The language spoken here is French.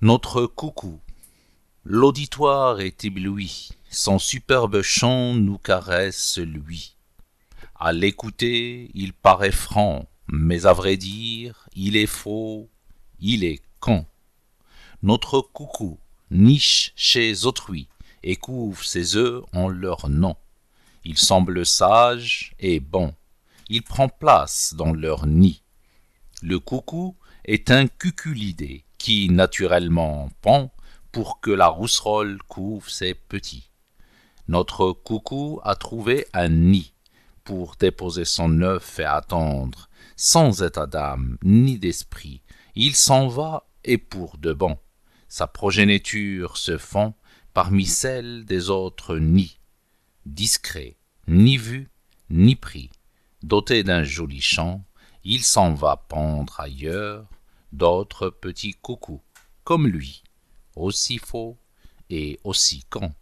Notre coucou. L'auditoire est ébloui, son superbe chant nous caresse lui. À l'écouter, il paraît franc, mais à vrai dire, il est faux, il est con. Notre coucou niche chez autrui et couvre ses œufs en leur nom. Il semble sage et bon il prend place dans leur nid. Le coucou est un cuculidé qui naturellement pend pour que la rousserolle couve ses petits. Notre coucou a trouvé un nid pour déposer son œuf et attendre, sans état d'âme ni d'esprit. Il s'en va et pour de bon. Sa progéniture se fond parmi celles des autres nids. Discret, ni vu, ni pris doté d'un joli chant, il s'en va pendre ailleurs d'autres petits coucous, comme lui, aussi faux et aussi con.